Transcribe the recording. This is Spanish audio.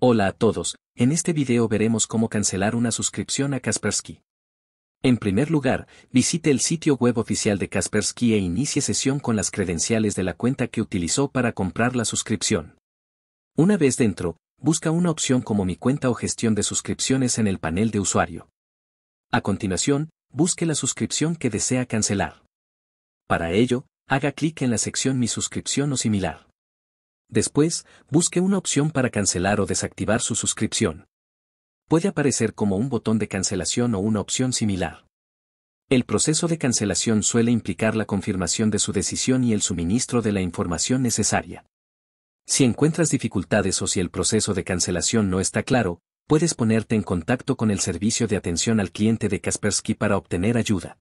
Hola a todos, en este video veremos cómo cancelar una suscripción a Kaspersky. En primer lugar, visite el sitio web oficial de Kaspersky e inicie sesión con las credenciales de la cuenta que utilizó para comprar la suscripción. Una vez dentro, busca una opción como Mi cuenta o gestión de suscripciones en el panel de usuario. A continuación, busque la suscripción que desea cancelar. Para ello, haga clic en la sección Mi suscripción o similar. Después, busque una opción para cancelar o desactivar su suscripción. Puede aparecer como un botón de cancelación o una opción similar. El proceso de cancelación suele implicar la confirmación de su decisión y el suministro de la información necesaria. Si encuentras dificultades o si el proceso de cancelación no está claro, puedes ponerte en contacto con el servicio de atención al cliente de Kaspersky para obtener ayuda.